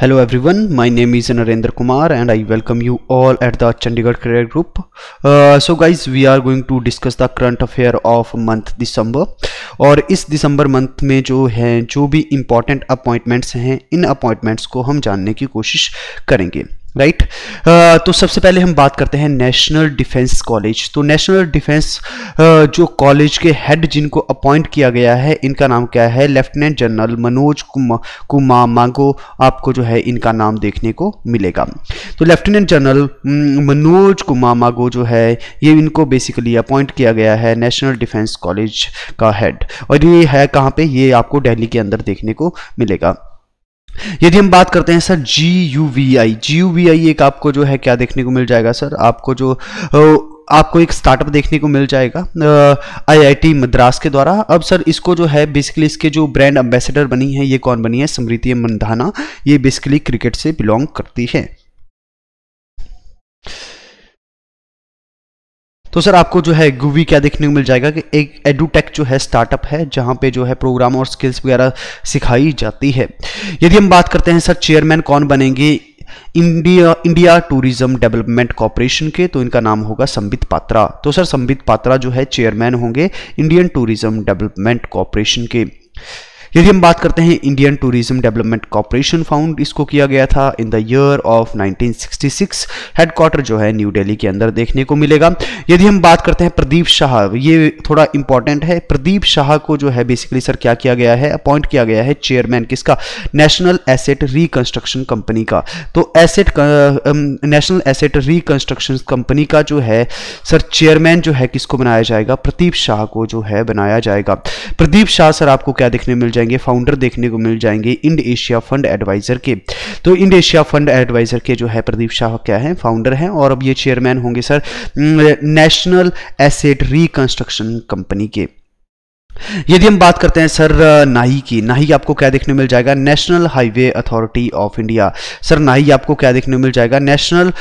Hello everyone, my name is Narendra Kumar and I welcome you all at the Chandigarh Career Group. Uh, so guys, we are going to discuss the current affair of month December और इस दिसंबर month में जो है जो भी important appointments हैं इन appointments को हम जानने की कोशिश करेंगे राइट right? uh, तो सबसे पहले हम बात करते हैं नेशनल डिफेंस कॉलेज तो नेशनल डिफेंस uh, जो कॉलेज के हेड जिनको अपॉइंट किया गया है इनका नाम क्या है लेफ्टिनेंट जनरल मनोज कुमा कुमा मांगो आपको जो है इनका नाम देखने को मिलेगा तो लेफ्टिनेंट जनरल मनोज कुमा मांगो जो है ये इनको बेसिकली अपॉइंट किया गया है नेशनल डिफेंस कॉलेज का हेड और ये है कहाँ पर ये आपको डेली के अंदर देखने को मिलेगा यदि हम बात करते हैं sir G U V I G U V I एक आपको जो है क्या देखने को मिल जाएगा सर आपको जो आपको एक स्टार्टअप देखने को मिल जाएगा आईआईटी मद्रास के द्वारा अब सर इसको जो है बेसिकली इसके जो ब्रांड एम्बेसडर बनी है ये कौन बनी है समृति मंदाना ये बेसिकली क्रिकेट से बिलोंग करती है तो सर आपको जो है गूवी क्या देखने को मिल जाएगा कि एक एडुटेक जो है स्टार्टअप है जहाँ पे जो है प्रोग्राम और स्किल्स वगैरह सिखाई जाती है यदि हम बात करते हैं सर चेयरमैन कौन बनेंगे India India Tourism Development Corporation के तो इनका नाम होगा संबित पात्रा तो सर संबित पात्रा जो है चेयरमैन होंगे इंडियन टूरिज्म डेवलपमेंट कॉरपोरेशन के यदि हम बात करते हैं Indian Tourism Development Corporation found इसको किया गया था in the year of 1966 headquarter जो है न्यू दिल्ली के अंदर देखने को मिलेगा यदि हम बात करते हैं प्रदीप शाह ये थोड़ा इंपॉर्टेंट है प्रदीप शाह को जो है बेसिकली सर क्या किया गया है अपॉइंट किया गया है चेयरमैन किसका नेशनल एसेट रिकंस्ट्रक्शन कंपनी का तो asset National Asset Reconstruction company का जो है सर चेयरमैन जो है किसको बनाया जाएगा प्रदीप शाह को जो है बनाया जाएगा प्रदीप शाह सर आपको क्या देखने मिल जाएंगे फाउंडर देखने को मिल जाएंगे इंड एशिया फंड एडवाइजर के तो इंड एशिया फंड एडवाइजर के जो है प्रदीप शाह क्या है फाउंडर हैं और अब ये चेयरमैन होंगे sir National Asset Reconstruction Company के यदि हम बात करते हैं सर नाही की नाही आपको क्या देखने मिल जाएगा National Highway Authority of India sir नाही आपको क्या देखने मिल जाएगा National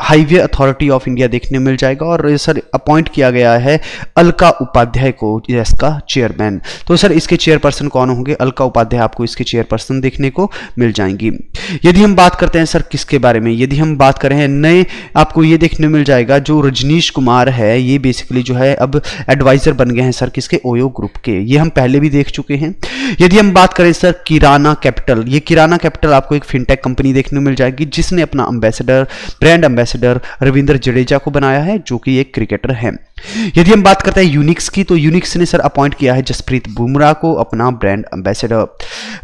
Highway Authority of India देखने मिल जाएगा और सर अपॉइंट किया गया है अलका उपाध्याय को इसका चेयरमैन तो सर इसके चेयरपर्सन कौन होंगे अलका उपाध्याय आपको इसके चेयरपर्सन देखने को मिल जाएंगी यदि हम बात करते हैं सर किसके बारे में यदि हम बात करें हैं नए आपको ये देखने मिल जाएगा जो रजनीश कुमार है ये बेसिकली जो है अब एडवाइजर बन गए हैं सर किसके ओयो ग्रुप के ये हम पहले भी देख चुके हैं यदि हम बात करें सर किराना कैपिटल ये किराना कैपिटल आपको एक फिनटेक कंपनी देखने मिल जाएगी जिसने अपना ambassador brand ambassador Ravindra Jadeja को बनाया है जो कि एक क्रिकेटर है यदि हम बात करते हैं यूनिक्स की तो यूनिक्स ने सर अपॉइंट किया है जसप्रीत बुमराह को अपना ब्रांड अम्बेसडर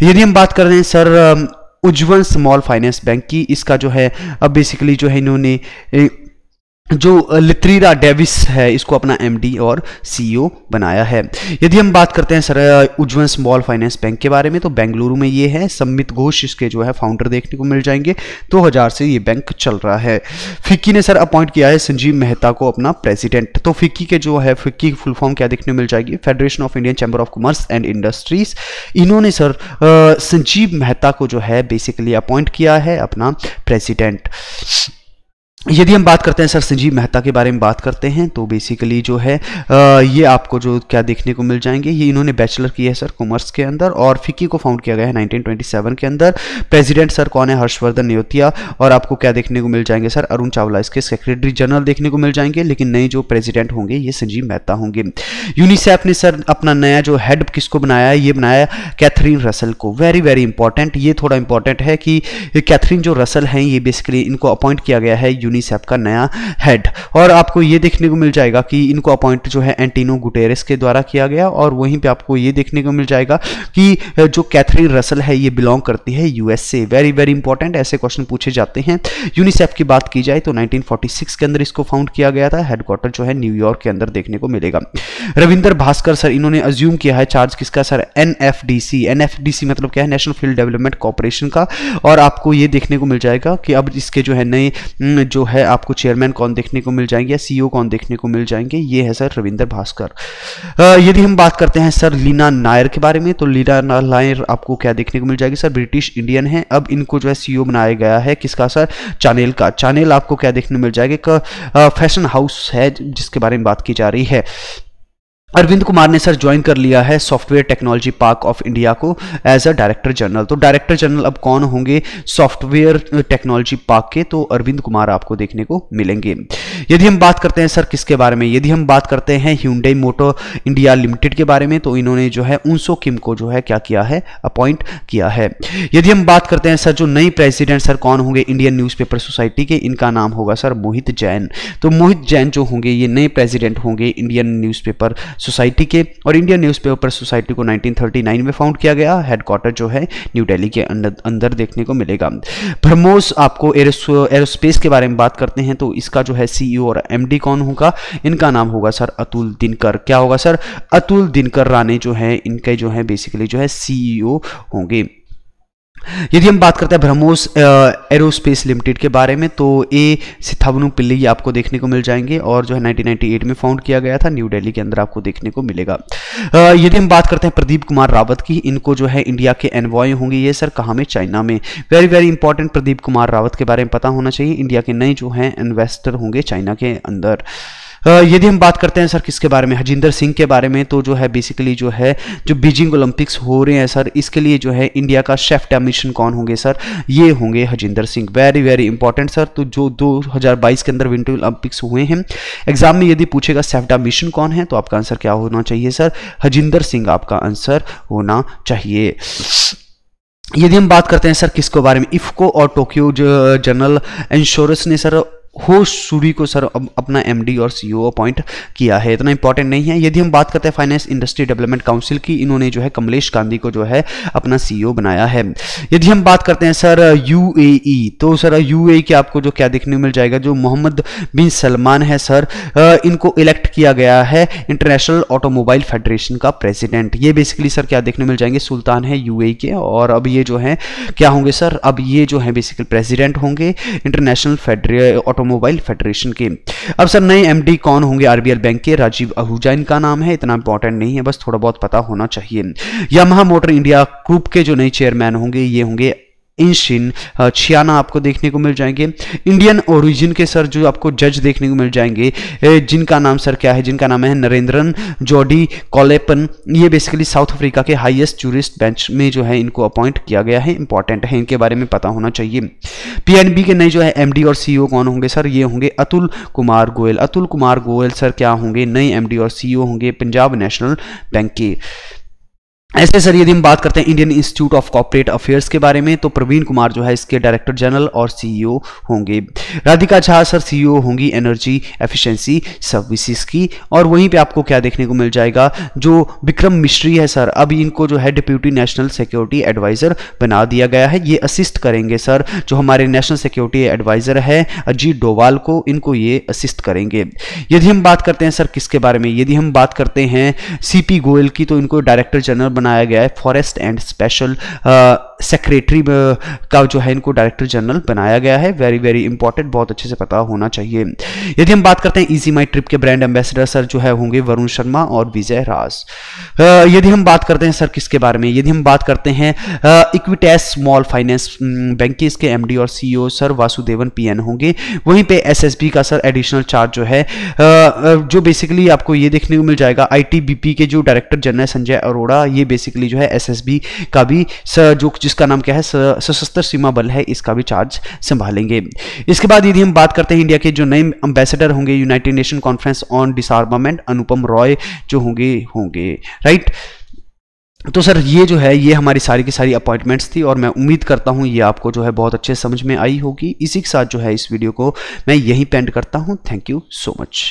यदि हम बात कर रहे हैं sir Ujjwal Small Finance Bank की इसका जो है अब बेसिकली जो है इन्होंने जो लित्रीरा डेविस है इसको अपना एमडी और सीईओ e बनाया है यदि हम बात करते हैं sir Ujjwal Small Finance Bank के बारे में तो बेंगलुरु में ये है सम्मित घोष इसके जो है फाउंडर देखने को मिल जाएंगे 2000 से ये बैंक चल रहा है फिक्की ने सर अपॉइंट किया है संजीव मेहता को अपना प्रेसिडेंट तो फिक्की के जो है फिक्की की फुल फॉर्म क्या देखने को मिल जाएगी Federation of Indian Chamber of Commerce and Industries इन्होंने सर संजीव मेहता को जो है बेसिकली अपॉइंट किया है अपना प्रेसिडेंट यदि हम बात करते हैं सर संजीव मेहता के बारे में बात करते हैं तो बेसिकली जो है आ, ये आपको जो क्या देखने को मिल जाएंगे ये इन्होंने बैचलर किया है सर कॉमर्स के अंदर और फिक्की को फाउंड किया गया है 1927 के अंदर प्रेसिडेंट सर कौन है हर्षवर्धन नियोतिया और आपको क्या देखने को मिल जाएंगे सर अरुण चावला इसके सेक्रेटरी जनरल देखने को मिल जाएंगे लेकिन नए जो प्रेजिडेंट होंगे ये संजीव मेहता होंगे यूनिसेफ ने सर अपना नया जो हेड किसको बनाया है ये बनाया कैथरीन रसल को वेरी वेरी इंपॉर्टेंट ये थोड़ा इंपॉर्टेंट है कि कैथरीन जो रसल हैं ये बेसिकली इनको अपॉइंट किया गया है यूनिसेफ का नया हेड और आपको ये देखने को मिल जाएगा कि इनको अपॉइंट जो है एंटीनो गुटेरस के द्वारा किया गया और वहीं पर आपको ये देखने को मिल जाएगा कि जो कैथरीन रसल है ये बिलोंग करती है यूएसए वेरी वेरी इंपॉर्टेंट ऐसे क्वेश्चन पूछे जाते हैं यूनिसेफ की बात की जाए तो नाइनटीन के अंदर इसको फाउंड किया गया था हेडक्वार्टर जो है न्यूयॉर्क के अंदर देखने को मिलेगा रविंदर भास्कर सर इन्होंने अज्यूम किया है चार्ज किसका सर डी सी मतलब क्या है नेशनल फील्ड डेवलपमेंट कॉरपोरेशन का और आपको ये देखने को मिल जाएगा कि अब इसके जो है नए जो है आपको चेयरमैन कौन देखने को मिल जाएंगे या सीईओ e कौन देखने को मिल जाएंगे ये है सर रविंदर भास्कर यदि हम बात करते हैं सर लीना नायर के बारे में तो लीना नायर आपको क्या देखने को मिल जाएगी सर ब्रिटिश इंडियन है अब इनको जो है सी e बनाया गया है किसका सर चानेल का चानेल आपको क्या देखने मिल जाएगा एक फैशन हाउस है जिसके बारे में बात की जा रही है अरविंद कुमार ने सर ज्वाइन कर लिया है software technology park of India को एज अ डायरेक्टर जनरल तो डायरेक्टर जनरल अब कौन होंगे सॉफ्टवेयर टेक्नोलॉजी पार्क के तो अरविंद कुमार आपको देखने को मिलेंगे यदि हम बात करते हैं सर किसके बारे में यदि हम बात करते हैं ह्यूडई मोटो इंडिया लिमिटेड के बारे में तो इन्होंने जो है उनसो किम को जो है क्या किया है अपॉइंट किया है यदि हम बात करते हैं सर जो नई प्रेसिडेंट सर कौन होंगे इंडियन न्यूज सोसाइटी के इनका नाम होगा सर मोहित जैन तो मोहित जैन जो होंगे ये नए प्रेसिडेंट होंगे इंडियन न्यूज सोसाइटी के और इंडियन न्यूज़पेपर सोसाइटी को 1939 में फाउंड किया गया हेडक्वार्टर जो है न्यू दिल्ली के अंदर अंदर देखने को मिलेगा भरमोस आपको एरोस्पेस के बारे में बात करते हैं तो इसका जो है सीईओ e और एम कौन होगा इनका नाम होगा सर अतुल दिनकर क्या होगा सर अतुल दिनकर राणे जो है इनके जो है बेसिकली जो है सीईओ e होंगे यदि हम बात करते हैं ब्रह्मोस एरोस्पेस लिमिटेड के बारे में तो ए सिथावनु पिल्ली आपको देखने को मिल जाएंगे और जो है 1998 में फाउंड किया गया था न्यू दिल्ली के अंदर आपको देखने को मिलेगा यदि हम बात करते हैं प्रदीप कुमार रावत की इनको जो है इंडिया के एनवॉय होंगे ये सर कहाँ में चाइना में very very important Pradeep Kumar Rawat के बारे में पता होना चाहिए इंडिया के नए जो है इन्वेस्टर होंगे चाइना के अंदर यदि हम बात करते हैं सर किसके बारे में हजिंदर सिंह के बारे में तो जो है बेसिकली जो है जो बीजिंग ओलंपिक्स हो रहे हैं सर इसके लिए जो है इंडिया का शेफ टेमिशन कौन होंगे सर ये होंगे Hajinder Singh very very important sir तो जो 2022 के अंदर विंटर ओलंपिक्स हुए हैं एग्जाम में यदि पूछेगा सेफ्टा मिशन कौन है तो आपका आंसर क्या होना चाहिए सर हजिंदर सिंह आपका आंसर होना चाहिए यदि हम बात करते हैं सर किसको बारे में इफको और टोक्यो जनरल इंश्योरेंस ने सर होश सूरी को सर अब अपना एमडी और सीईओ अपॉइंट e किया है इतना इंपॉर्टेंट नहीं है यदि हम बात करते हैं फाइनेंस इंडस्ट्री डेवलपमेंट काउंसिल की इन्होंने जो है कमलेश गांधी को जो है अपना सीईओ e बनाया है यदि हम बात करते हैं सर यूएई e, तो सर यूएई के आपको जो क्या देखने मिल जाएगा जो मोहम्मद बिन सलमान है सर इनको इलेक्ट किया गया है इंटरनेशनल ऑटोमोबाइल फेडरेशन का प्रेसिडेंट ये बेसिकली सर क्या देखने मिल जाएंगे सुल्तान है यू के और अब ये जो है क्या होंगे सर अब ये जो है बेसिकली प्रेजिडेंट होंगे इंटरनेशनल फेडरे ऑटो ऑटोमोबाइल फेडरेशन के अब सर नए एमडी कौन होंगे आरबीएल बैंक के राजीव आहूजा इनका नाम है इतना इंपॉर्टेंट नहीं है बस थोड़ा बहुत पता होना चाहिए यमहा मोटर इंडिया ग्रुप के जो नए चेयरमैन होंगे ये होंगे एशियन छियाना uh, आपको देखने को मिल जाएंगे इंडियन ओरिजिन के सर जो आपको जज देखने को मिल जाएंगे जिनका नाम सर क्या है जिनका नाम है नरेंद्रन जॉडी कॉलेपन ये बेसिकली साउथ अफ्रीका के हाईएस्ट जूरिस्ट बेंच में जो है इनको अपॉइंट किया गया है इंपॉर्टेंट है इनके बारे में पता होना चाहिए पी के नए जो है एम और सी e कौन होंगे सर ये होंगे अतुल कुमार गोयल अतुल कुमार गोयल सर क्या होंगे नए एम और सी e होंगे पंजाब नेशनल बैंक के ऐसे सर यदि हम बात करते हैं Indian Institute of corporate affairs के बारे में तो प्रवीण कुमार जो है इसके डायरेक्टर जनरल और सीईओ e होंगे Radhika Jha sir CEO e होंगी एनर्जी एफिशिएंसी सर्विसेज की और वहीं पे आपको क्या देखने को मिल जाएगा जो विक्रम मिश्री है सर अब इनको जो है डिप्यूटी नेशनल सिक्योरिटी एडवाइजर बना दिया गया है ये असिस्ट करेंगे सर जो हमारे नेशनल सिक्योरिटी एडवाइजर है अजीत डोवाल को इनको ये असिस्ट करेंगे यदि हम बात करते हैं सर किसके बारे में यदि हम बात करते हैं सी गोयल की तो इनको डायरेक्टर जनरल बनाया गया है फॉरेस्ट एंड स्पेशल सेक्रेटरी का जो है इनको डायरेक्टर जनरल बनाया गया है वेरी वेरी इंपॉर्टेंट बहुत अच्छे से पता होना चाहिए यदि हम बात करते हैं इजी माई ट्रिप के ब्रांड एम्बेसडर सर जो है होंगे वरुण शर्मा और विजय राज यदि हम बात करते हैं सर किसके बारे में यदि हम बात करते हैं इक्विटेस स्मॉल फाइनेंस बैंक के इसके एमडी और CEO e sir Vasudevan P होंगे वहीं पे एस का सर एडिशनल चार्ज जो है जो बेसिकली आपको ये देखने को मिल जाएगा आई के जो डायरेक्टर जनरल संजय अरोड़ा ये बेसिकली जो है एसएसबी का भी जो जिसका नाम क्या है सशस्त्र सीमा बल है इसका भी चार्ज संभालेंगे इसके बाद यदि हम बात करते हैं इंडिया के जो नए एम्बेसडर होंगे United Nation conference on disarmament Anupam Roy जो होंगे होंगे राइट तो सर ये जो है ये हमारी सारी की सारी अपॉइंटमेंट्स थी और मैं उम्मीद करता हूँ ये आपको जो है बहुत अच्छे समझ में आई होगी इसी के साथ जो है इस वीडियो को मैं यहीं पेंड करता हूँ थैंक यू सो मच